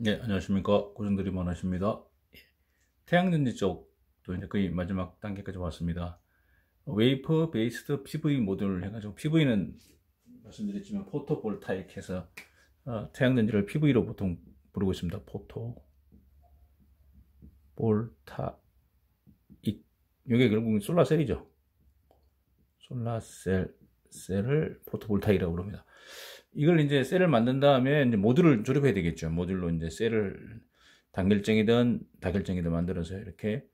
네, 안녕하십니까. 고정들이 많으십니다. 예. 태양전지 쪽도 이제 거의 마지막 단계까지 왔습니다. 웨이퍼 베이스드 PV 모듈 해가지고 PV는 말씀드렸지만 포토볼타이크 해서 어, 태양전지를 PV로 보통 부르고 있습니다. 포토 볼타익 이게 결국은 솔라셀이죠. 솔라셀 셀을 포토볼타이라고 부릅니다. 이걸 이제 셀을 만든 다음에 이제 모듈을 조립해야 되겠죠. 모듈로 이제 셀을 단결정이든 다결정이든 만들어서 이렇게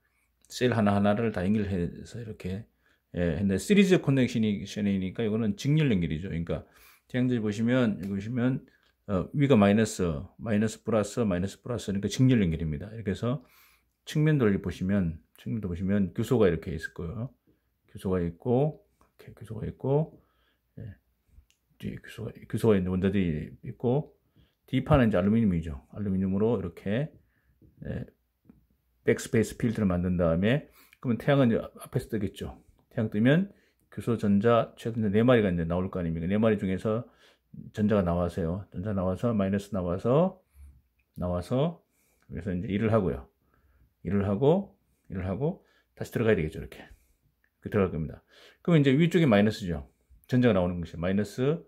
셀 하나하나를 다 연결해서 이렇게 예, 근데 시리즈 커넥션이니까 이거는 직렬 연결이죠. 그러니까 태양질 보시면 보시면 어, 위가 마이너스, 마이너스 플러스, 마이너스 플러스 그러니까 직렬 연결입니다. 이렇게 해서 측면 돌리 보시면 측면도 보시면 규소가 이렇게 있을 거예요. 규소가 있고 이렇게 규소가 있고 규소가, 규소가 있는 원자들이 있고 D판은 이제 알루미늄이죠. 알루미늄으로 이렇게 네, 백스페이스 필드를 만든 다음에 그러면 태양은 이제 앞에서 뜨겠죠. 태양 뜨면 규소 전자 최근에 네 마리가 이제 나올 거 아닙니까? 네 마리 중에서 전자가 나와서요. 전자 나와서 마이너스 나와서 나와서 그래서 이제 일을 하고요. 일을 하고 일을 하고 다시 들어가야 되겠죠. 이렇게 들어갈 겁니다. 그럼 이제 위쪽이 마이너스죠. 전자가 나오는 것이 마이너스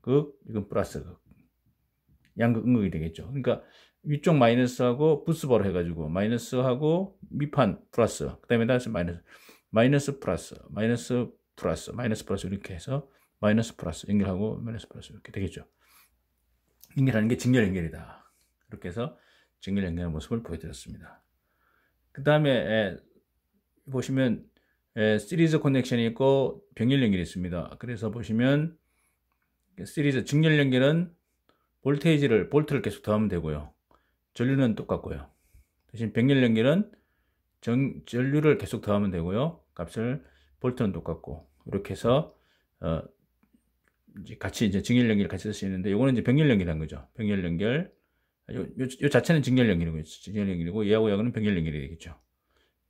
극, 그, 이건 플러스 극. 그, 양극 음극이 되겠죠. 그러니까 위쪽 마이너스하고 부스바로 해가지고 마이너스하고 밑판 플러스, 그 다음에 다시 마이너스, 마이너스 플러스, 마이너스 플러스, 마이너스 플러스 이렇게 해서 마이너스 플러스 연결하고 마이너스 플러스 이렇게 되겠죠. 연결하는 게 직렬 연결이다. 이렇게 해서 직렬 연결의 모습을 보여드렸습니다. 그 다음에 보시면 예, 시리즈 커넥션이 있고 병렬 연결이 있습니다. 그래서 보시면 시리즈 직렬 연결은 볼테이지를 볼트를 계속 더하면 되고요. 전류는 똑같고요. 대신 병렬 연결은 정, 전류를 계속 더하면 되고요. 값을 볼트는 똑같고 이렇게 해서 어, 이제 같이 이제 직렬 연결 같이 쓸 수 있는데 이거는 이제 병렬 연결한 거죠. 병렬 연결 요, 요, 요 자체는 직렬 연결이고 직렬 연결이고 얘하고 얘하고는 병렬 연결이 되겠죠.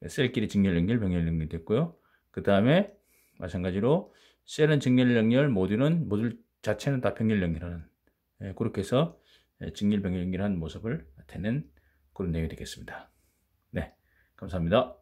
셀끼리 직렬 연결, 병렬 연결 됐고요. 그 다음에 마찬가지로 셀은 직렬 연결, 모듈은 모듈 자체는 다 병렬 연결하는 예, 그렇게 해서 예, 직렬 병렬 연결한 모습을 되는 그런 내용이 되겠습니다. 네, 감사합니다.